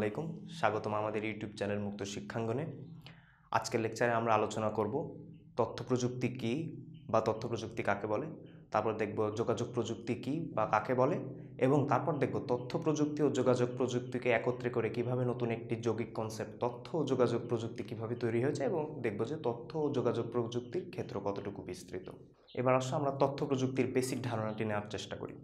আলাইকুম স্বাগতম আমাদের ইউটিউব চ্যানেল মুক্ত শিক্ষাঙ্গনে আজকের লেকচারে আমরা আলোচনা করব তথ্য প্রযুক্তি কী বা তথ্য প্রযুক্তি কাকে বলে তারপর দেখব যোগাযোগ প্রযুক্তি কী বা কাকে বলে এবং তারপর দেখব তথ্য প্রযুক্তি ও যোগাযোগ প্রযুক্তিকে একত্রে করে কিভাবে নতুন একটি যৌগিক কনসেপ্ট তথ্য ও যোগাযোগ প্রযুক্তি কিভাবে তৈরি হয়েছে এবং দেখব যে তথ্য ও যোগাযোগ প্রযুক্তির ক্ষেত্র কতটুকু বিস্তৃত এবার আসো আমরা তথ্য প্রযুক্তির বেসিক ধারণাটি নেওয়ার চেষ্টা করি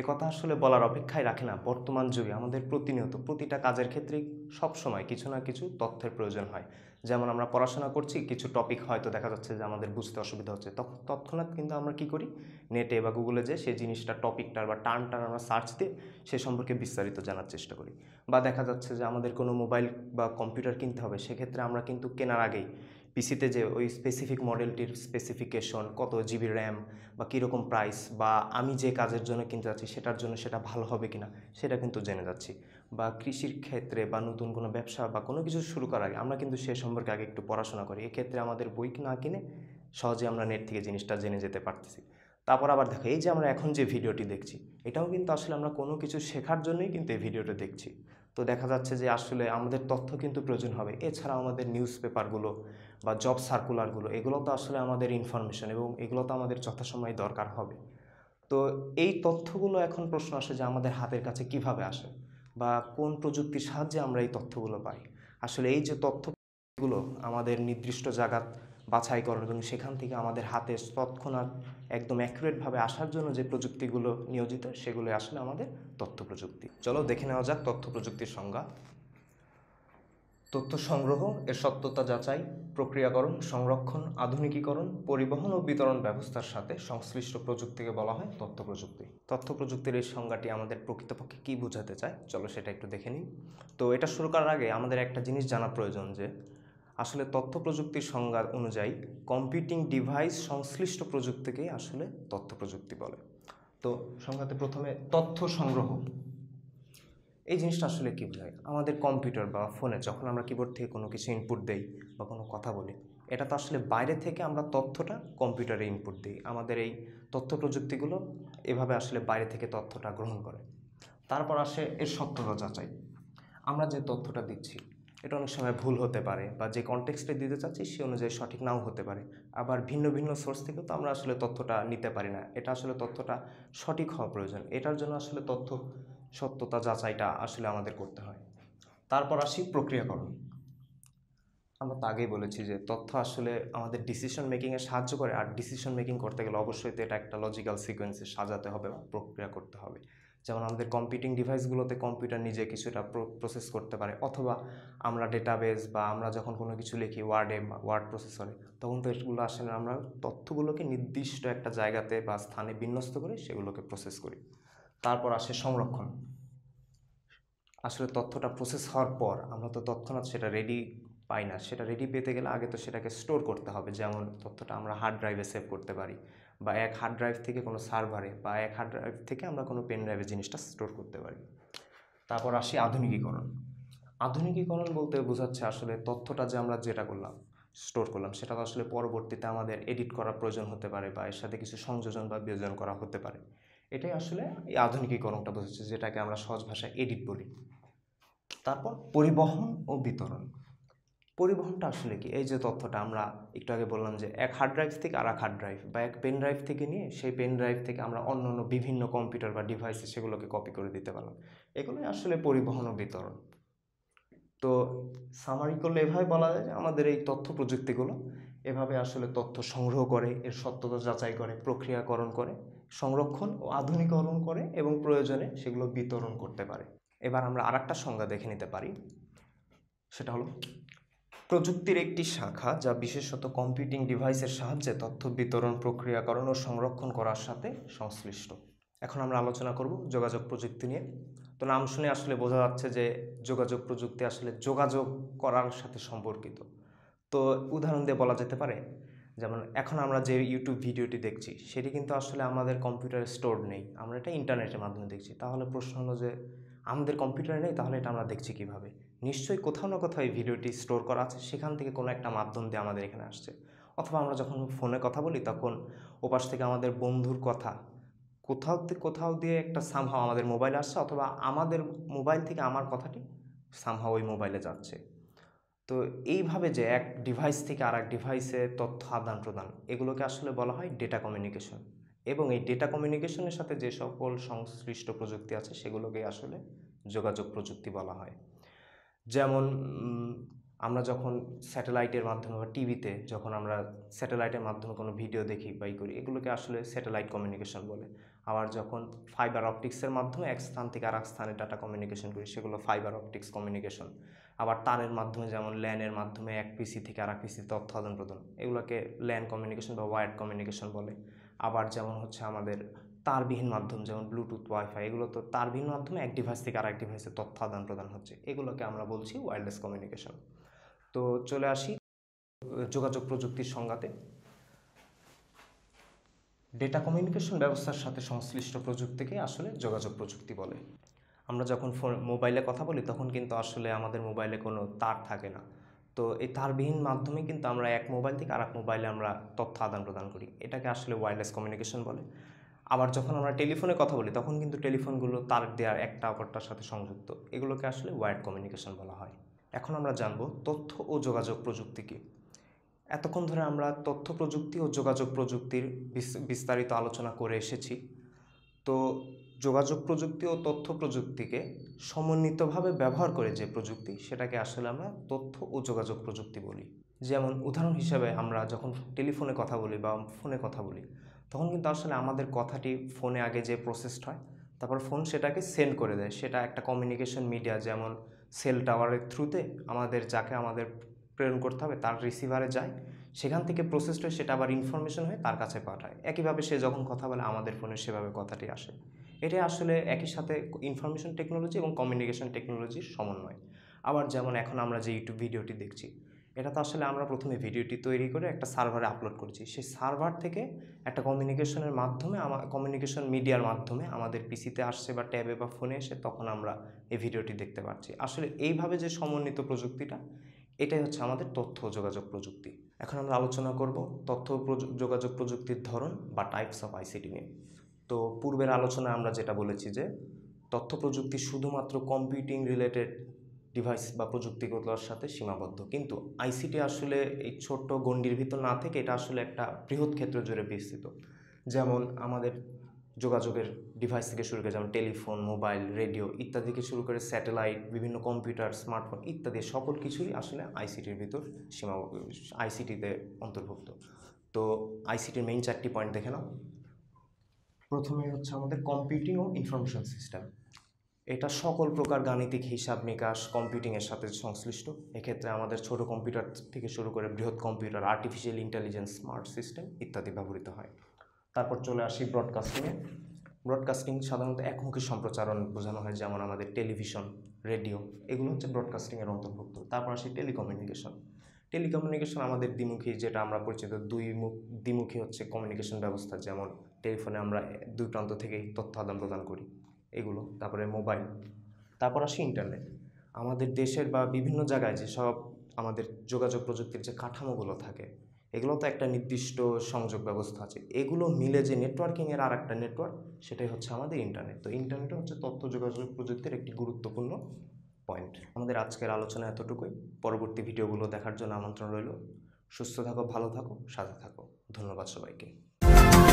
এ কথা আসলে বলার অপেক্ষায় রাখে না বর্তমান যুগে আমাদের প্রতিনিয়ত প্রতিটা কাজের ক্ষেত্রেই সবসময় কিছু না কিছু তথ্যের প্রয়োজন হয় যেমন আমরা পড়াশোনা করছি কিছু টপিক হয়তো দেখা যাচ্ছে যে আমাদের বুঝতে অসুবিধা হচ্ছে তৎক্ষণাৎ কিন্তু আমরা কি করি নেটে বা গুগলে যে সেই জিনিসটা টপিকটার বা টার্মটার আমরা সার্চ দিয়ে সে সম্পর্কে বিস্তারিত জানার চেষ্টা করি বা দেখা যাচ্ছে যে আমাদের কোনো মোবাইল বা কম্পিউটার কিনতে হবে সেক্ষেত্রে আমরা কিন্তু কেনার আগেই পিসিতে যে ওই স্পেসিফিক মডেলটির স্পেসিফিকেশন কত জিবি র্যাম বা কীরকম প্রাইস বা আমি যে কাজের জন্য কিনতে যাচ্ছি সেটার জন্য সেটা ভালো হবে কি না সেটা কিন্তু জেনে যাচ্ছি বা কৃষির ক্ষেত্রে বা নতুন কোনো ব্যবসা বা কোনো কিছু শুরু করার আগে আমরা কিন্তু সে সম্পর্কে আগে একটু পড়াশোনা করি এক্ষেত্রে আমাদের বই না কিনে সহজে আমরা নেট থেকে জিনিসটা জেনে যেতে পারতেছি তারপর আবার দেখো এই যে আমরা এখন যে ভিডিওটি দেখছি এটাও কিন্তু আসলে আমরা কোনো কিছু শেখার জন্যই কিন্তু এই ভিডিওটি দেখছি তো দেখা যাচ্ছে যে আসলে আমাদের তথ্য কিন্তু প্রয়োজন হবে এছাড়া আমাদের নিউজ পেপারগুলো বা জব সার্কুলারগুলো এগুলো তো আসলে আমাদের ইনফরমেশন এবং এগুলো তো আমাদের যথাসময় দরকার হবে তো এই তথ্যগুলো এখন প্রশ্ন আসে যে আমাদের হাতের কাছে কিভাবে আসে বা কোন প্রযুক্তির সাহায্যে আমরা এই তথ্যগুলো পাই আসলে এই যে তথ্যগুলো আমাদের নির্দিষ্ট জায়গা বাছাইকরণ এবং সেখান থেকে আমাদের হাতে তৎক্ষণাৎ একদম অ্যাকুরেটভাবে আসার জন্য যে প্রযুক্তিগুলো নিয়োজিত সেগুলো আসলে আমাদের তথ্য প্রযুক্তি চলো দেখে নেওয়া যাক তথ্য প্রযুক্তির সংজ্ঞা তথ্য সংগ্রহ এর সত্যতা যাচাই প্রক্রিয়াকরণ সংরক্ষণ আধুনিকীকরণ পরিবহন ও বিতরণ ব্যবস্থার সাথে সংশ্লিষ্ট প্রযুক্তিকে বলা হয় তথ্য প্রযুক্তি তথ্য প্রযুক্তির এই সংজ্ঞাটি আমাদের প্রকৃতপক্ষে কী বোঝাতে চায় চলো সেটা একটু দেখে নিই তো এটা শুরু করার আগে আমাদের একটা জিনিস জানা প্রয়োজন যে আসলে তথ্য প্রযুক্তির সংজ্ঞা অনুযায়ী কম্পিউটিং ডিভাইস সংশ্লিষ্ট প্রযুক্তিকেই আসলে তথ্য প্রযুক্তি বলে তো সংজ্ঞাতে প্রথমে তথ্য সংগ্রহ এই জিনিসটা আসলে কী বোঝায় আমাদের কম্পিউটার বা ফোনে যখন আমরা কিবোর্ড থেকে কোনো কিছু ইনপুট দেই বা কোনো কথা বলি এটা তো আসলে বাইরে থেকে আমরা তথ্যটা কম্পিউটারে ইনপুট দিই আমাদের এই তথ্য প্রযুক্তিগুলো এভাবে আসলে বাইরে থেকে তথ্যটা গ্রহণ করে তারপর আসে এর সত্যতা যাচাই আমরা যে তথ্যটা দিচ্ছি এটা অনেক সময় ভুল হতে পারে বা যে কনটেক্সটে দিতে চাচ্ছি সে অনুযায়ী সঠিক নাও হতে পারে আবার ভিন্ন ভিন্ন সোর্স থেকেও তো আমরা আসলে তথ্যটা নিতে পারি না এটা আসলে তথ্যটা সঠিক হওয়া প্রয়োজন এটার জন্য আসলে তথ্য সত্যতা যাচাইটা আসলে আমাদের করতে হয় তারপর আসি প্রক্রিয়াকরণ আমরা তো আগেই বলেছি যে তথ্য আসলে আমাদের ডিসিশন মেকিংয়ে সাহায্য করে আর ডিসিশন মেকিং করতে গেলে অবশ্যই তো এটা একটা লজিক্যাল সিকোয়েন্সে সাজাতে হবে বা প্রক্রিয়া করতে হবে যেমন আমাদের কম্পিউটিং ডিভাইসগুলোতে কম্পিউটার নিজে কিছুটা প্রসেস করতে পারে অথবা আমরা ডেটাবেস বা আমরা যখন কোনো কিছু লিখি ওয়ার্ডে ওয়ার্ড প্রসেসরে তখন তো এগুলো আসলে আমরা তথ্যগুলোকে নির্দিষ্ট একটা জায়গাতে বা স্থানে বিন্যস্ত করে সেগুলোকে প্রসেস করি তারপর আসে সংরক্ষণ আসলে তথ্যটা প্রসেস হওয়ার পর আমরা তো তৎক্ষণাৎ সেটা রেডি পাই না সেটা রেডি পেতে গেলে আগে তো সেটাকে স্টোর করতে হবে যেমন তথ্যটা আমরা হার্ড ড্রাইভে সেভ করতে পারি বা এক হার্ড ড্রাইভ থেকে কোনো সার্ভারে বা এক হার্ড ড্রাইভ থেকে আমরা কোনো পেন ড্রাইভে জিনিসটা স্টোর করতে পারি তারপর আসি আধুনিকীকরণ আধুনিকীকরণ বলতে বোঝাচ্ছে আসলে তথ্যটা যে আমরা যেটা করলাম স্টোর করলাম সেটা তো আসলে পরবর্তীতে আমাদের এডিট করা প্রয়োজন হতে পারে বা এর সাথে কিছু সংযোজন বা বিয়োজন করা হতে পারে এটাই আসলে এই আধুনিকীকরণটা বোঝাচ্ছে যেটাকে আমরা সহজ ভাষায় এডিট বলি তারপর পরিবহন ও বিতরণ পরিবহনটা আসলে কি এই যে তথ্যটা আমরা একটু আগে বললাম যে এক হার্ড ড্রাইভ থেকে আর এক হার্ড ড্রাইভ বা এক পেন ড্রাইভ থেকে নিয়ে সেই পেন ড্রাইভ থেকে আমরা অন্য অন্য বিভিন্ন কম্পিউটার বা ডিভাইসে সেগুলোকে কপি করে দিতে পারলাম এগুলোই আসলে পরিবহন ও বিতরণ তো সামারি করলে এভাবে বলা যায় যে আমাদের এই তথ্য প্রযুক্তিগুলো এভাবে আসলে তথ্য সংগ্রহ করে এর সত্যতা যাচাই করে প্রক্রিয়াকরণ করে সংরক্ষণ ও আধুনিকরণ করে এবং প্রয়োজনে সেগুলো বিতরণ করতে পারে এবার আমরা আর সংজ্ঞা দেখে নিতে পারি সেটা হলো প্রযুক্তির একটি শাখা যা বিশেষত কম্পিউটিং ডিভাইসের সাহায্যে তথ্য বিতরণ প্রক্রিয়াকরণ ও সংরক্ষণ করার সাথে সংশ্লিষ্ট এখন আমরা আলোচনা করব যোগাযোগ প্রযুক্তি নিয়ে তো নাম শুনে আসলে বোঝা যাচ্ছে যে যোগাযোগ প্রযুক্তি আসলে যোগাযোগ করার সাথে সম্পর্কিত তো উদাহরণ দিয়ে বলা যেতে পারে যেমন এখন আমরা যে ইউটিউব ভিডিওটি দেখছি সেটি কিন্তু আসলে আমাদের কম্পিউটারে স্টোর নেই আমরা এটা ইন্টারনেটের মাধ্যমে দেখছি তাহলে প্রশ্ন হলো যে আমাদের কম্পিউটারে নেই তাহলে এটা আমরা দেখছি কিভাবে নিশ্চয়ই কোথাও না কোথাও এই ভিডিওটি স্টোর করা আছে সেখান থেকে কোনো একটা মাধ্যম দিয়ে আমাদের এখানে আসছে অথবা আমরা যখন ফোনে কথা বলি তখন ওপাশ থেকে আমাদের বন্ধুর কথা কোথাও কোথাও দিয়ে একটা সামহাও আমাদের মোবাইলে আসছে অথবা আমাদের মোবাইল থেকে আমার কথাটি সামহাও ওই মোবাইলে যাচ্ছে তো এইভাবে যে এক ডিভাইস থেকে আর এক ডিভাইসে তথ্য আদান প্রদান এগুলোকে আসলে বলা হয় ডেটা কমিউনিকেশন এবং এই ডেটা কমিউনিকেশনের সাথে যে সকল সংশ্লিষ্ট প্রযুক্তি আছে সেগুলোকে আসলে যোগাযোগ প্রযুক্তি বলা হয় যেমন আমরা যখন স্যাটেলাইটের মাধ্যমে বা টিভিতে যখন আমরা স্যাটেলাইটের মাধ্যমে কোনো ভিডিও দেখি বা করি এগুলোকে আসলে স্যাটেলাইট কমিউনিকেশন বলে আবার যখন ফাইবার অপটিক্সের মাধ্যমে এক স্থান থেকে আর এক স্থানে ডাটা কমিউনিকেশন করি সেগুলো ফাইবার অপটিক্স কমিউনিকেশন আবার তারের মাধ্যমে যেমন ল্যানের মাধ্যমে এক পিসি থেকে আর এক পিসি তথ্য আদান প্রদান এগুলোকে ল্যান কমিউনিকেশন বা ওয়ার্ড কমিউনিকেশন বলে আবার যেমন হচ্ছে আমাদের তারবিহীন মাধ্যম যেমন ব্লুটুথ ওয়াইফাই এগুলো তো তারবিহীন মাধ্যমে এক ডিভাইস থেকে আরেক ডিভাইসে তথ্য আদান প্রদান হচ্ছে এগুলোকে আমরা বলছি ওয়্যারলেস কমিউনিকেশন তো চলে আসি যোগাযোগ প্রযুক্তির সংজ্ঞাতে ডেটা কমিউনিকেশন ব্যবস্থার সাথে সংশ্লিষ্ট প্রযুক্তিকে আসলে যোগাযোগ প্রযুক্তি বলে আমরা যখন ফোন মোবাইলে কথা বলি তখন কিন্তু আসলে আমাদের মোবাইলে কোনো তার থাকে না তো এই তারবিহীন মাধ্যমে কিন্তু আমরা এক মোবাইল থেকে আর এক মোবাইলে আমরা তথ্য আদান প্রদান করি এটাকে আসলে ওয়্যারলেস কমিউনিকেশন বলে আবার যখন আমরা টেলিফোনে কথা বলি তখন কিন্তু টেলিফোনগুলো তার দেওয়ার একটা অপরটার সাথে সংযুক্ত এগুলোকে আসলে ওয়ার্ড কমিউনিকেশন বলা হয় এখন আমরা জানব তথ্য ও যোগাযোগ প্রযুক্তি কী এতক্ষণ ধরে আমরা তথ্য প্রযুক্তি ও যোগাযোগ প্রযুক্তির বিস্তারিত আলোচনা করে এসেছি তো যোগাযোগ প্রযুক্তি ও তথ্য প্রযুক্তিকে সমন্বিতভাবে ব্যবহার করে যে প্রযুক্তি সেটাকে আসলে আমরা তথ্য ও যোগাযোগ প্রযুক্তি বলি যেমন উদাহরণ হিসাবে আমরা যখন টেলিফোনে কথা বলি বা ফোনে কথা বলি তখন কিন্তু আসলে আমাদের কথাটি ফোনে আগে যে প্রসেসড হয় তারপর ফোন সেটাকে সেন্ড করে দেয় সেটা একটা কমিউনিকেশন মিডিয়া যেমন সেল টাওয়ারের থ্রুতে আমাদের যাকে আমাদের প্রেরণ করতে হবে তার রিসিভারে যায় সেখান থেকে প্রসেসড হয়ে সেটা আবার ইনফরমেশন হয়ে তার কাছে পাঠায় একইভাবে সে যখন কথা বলে আমাদের ফোনে সেভাবে কথাটি আসে এটা আসলে একই সাথে ইনফরমেশন টেকনোলজি এবং কমিউনিকেশন টেকনোলজির সমন্বয় আবার যেমন এখন আমরা যে ইউটিউব ভিডিওটি দেখছি এটা তো আসলে আমরা প্রথমে ভিডিওটি তৈরি করে একটা সার্ভারে আপলোড করেছি সেই সার্ভার থেকে একটা কমিউনিকেশনের মাধ্যমে আমার কমিউনিকেশন মিডিয়ার মাধ্যমে আমাদের পিসিতে আসছে বা ট্যাবে বা ফোনে এসে তখন আমরা এই ভিডিওটি দেখতে পাচ্ছি আসলে এইভাবে যে সমন্বিত প্রযুক্তিটা এটাই হচ্ছে আমাদের তথ্য যোগাযোগ প্রযুক্তি এখন আমরা আলোচনা করব তথ্য যোগাযোগ প্রযুক্তির ধরন বা টাইপস অফ আইসিটি নিয়ে তো পূর্বের আলোচনায় আমরা যেটা বলেছি যে তথ্য প্রযুক্তি শুধুমাত্র কম্পিউটিং রিলেটেড ডিভাইস বা প্রযুক্তিগতর সাথে সীমাবদ্ধ কিন্তু আইসিটি আসলে এই ছোট্ট গণ্ডির ভিতর না থেকে এটা আসলে একটা বৃহৎ ক্ষেত্র জুড়ে বিস্তৃত যেমন আমাদের যোগাযোগের ডিভাইস থেকে শুরু করে যেমন টেলিফোন মোবাইল রেডিও ইত্যাদি থেকে শুরু করে স্যাটেলাইট বিভিন্ন কম্পিউটার স্মার্টফোন ইত্যাদি সকল কিছুই আসলে আইসিটির ভিতর সীমা আইসিটিতে অন্তর্ভুক্ত তো আইসিটির মেইন চারটি পয়েন্ট দেখে নাও প্রথমে হচ্ছে আমাদের কম্পিউটিং ও ইনফরমেশন সিস্টেম এটা সকল প্রকার গাণিতিক হিসাব নিকাশ কম্পিউটিংয়ের সাথে সংশ্লিষ্ট এক্ষেত্রে আমাদের ছোট কম্পিউটার থেকে শুরু করে বৃহৎ computer artificial intelligence smart system ইত্যাদি ব্যবহৃত হয় তারপর চলে আসি ব্রডকাস্টিংয়ে ব্রডকাস্টিং সাধারণত একমুখী সম্প্রচারণ বোঝানো হয় যেমন আমাদের টেলিভিশন রেডিও এগুলো হচ্ছে ব্রডকাস্টিংয়ের অন্তর্ভুক্ত তারপর আসি টেলিকমিউনিকেশন টেলিকমিউনিকেশন আমাদের দ্বিমুখী যেটা আমরা পরিচিত দুই মুখ দ্বিমুখী হচ্ছে কমিউনিকেশন ব্যবস্থা যেমন টেলিফোনে আমরা দুই প্রান্ত থেকেই তথ্য আদান প্রদান করি এগুলো তারপরে মোবাইল তারপর আসি ইন্টারনেট আমাদের দেশের বা বিভিন্ন জায়গায় যেসব আমাদের যোগাযোগ প্রযুক্তির যে কাঠামোগুলো থাকে এগুলো তো একটা নির্দিষ্ট সংযোগ ব্যবস্থা আছে এগুলো মিলে যে নেটওয়ার্কিংয়ের আর একটা নেটওয়ার্ক সেটাই হচ্ছে আমাদের ইন্টারনেট তো ইন্টারনেট হচ্ছে তথ্য যোগাযোগ প্রযুক্তির একটি গুরুত্বপূর্ণ পয়েন্ট আমাদের আজকের আলোচনা এতটুকুই পরবর্তী ভিডিওগুলো দেখার জন্য আমন্ত্রণ রইল সুস্থ থাকো ভালো থাকো সাথে থাকো ধন্যবাদ সবাইকে